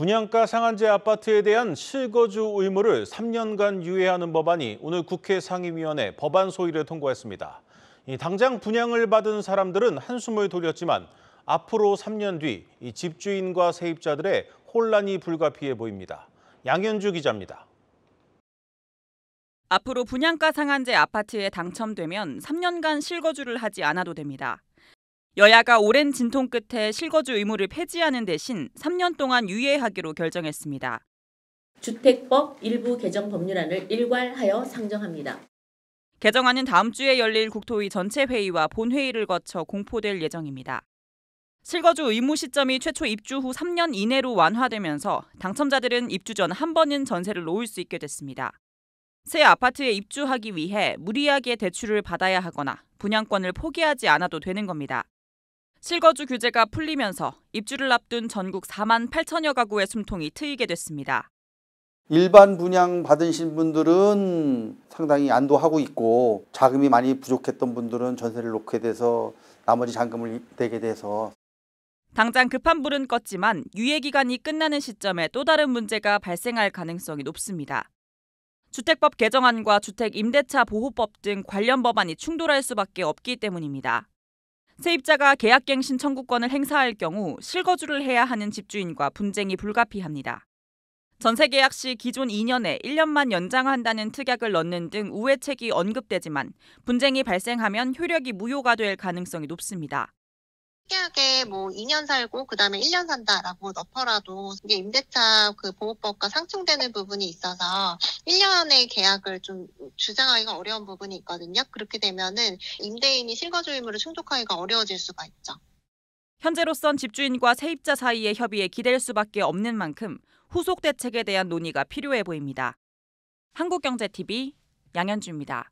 분양가 상한제 아파트에 대한 실거주 의무를 3년간 유예하는 법안이 오늘 국회 상임위원회 법안 소위를 통과했습니다. 당장 분양을 받은 사람들은 한숨을 돌렸지만 앞으로 3년 뒤 집주인과 세입자들의 혼란이 불가피해 보입니다. 양현주 기자입니다. 앞으로 분양가 상한제 아파트에 당첨되면 3년간 실거주를 하지 않아도 됩니다. 여야가 오랜 진통 끝에 실거주 의무를 폐지하는 대신 3년 동안 유예하기로 결정했습니다. 주택법 일부 개정 법률안을 일괄하여 상정합니다. 개정안은 다음 주에 열릴 국토위 전체 회의와 본회의를 거쳐 공포될 예정입니다. 실거주 의무 시점이 최초 입주 후 3년 이내로 완화되면서 당첨자들은 입주 전 한 번은 전세를 놓을 수 있게 됐습니다. 새 아파트에 입주하기 위해 무리하게 대출을 받아야 하거나 분양권을 포기하지 않아도 되는 겁니다. 실거주 규제가 풀리면서 입주를 앞둔 전국 4만 8천여 가구의 숨통이 트이게 됐습니다. 일반 분양 받으신 분들은 상당히 안도하고 있고 자금이 많이 부족했던 분들은 전세를 놓게 돼서 나머지 잔금을 내게 돼서 당장 급한 불은 껐지만 유예 기간이 끝나는 시점에 또 다른 문제가 발생할 가능성이 높습니다. 주택법 개정안과 주택 임대차 보호법 등 관련 법안이 충돌할 수밖에 없기 때문입니다. 세입자가 계약갱신 청구권을 행사할 경우 실거주를 해야 하는 집주인과 분쟁이 불가피합니다. 전세 계약 시 기존 2년에 1년만 연장한다는 특약을 넣는 등 우회책이 언급되지만 분쟁이 발생하면 효력이 무효가 될 가능성이 높습니다. 특약에 뭐 2년 살고 그다음에 1년 산다라고 넣더라도 이게 임대차 그 보호법과 상충되는 부분이 있어서 1년의 계약을 좀 주장하기가 어려운 부분이 있거든요. 그렇게 되면은 임대인이 실거주 의무를 충족하기가 어려워질 수가 있죠. 현재로선 집주인과 세입자 사이의 협의에 기댈 수밖에 없는 만큼 후속 대책에 대한 논의가 필요해 보입니다. 한국경제TV 양현주입니다.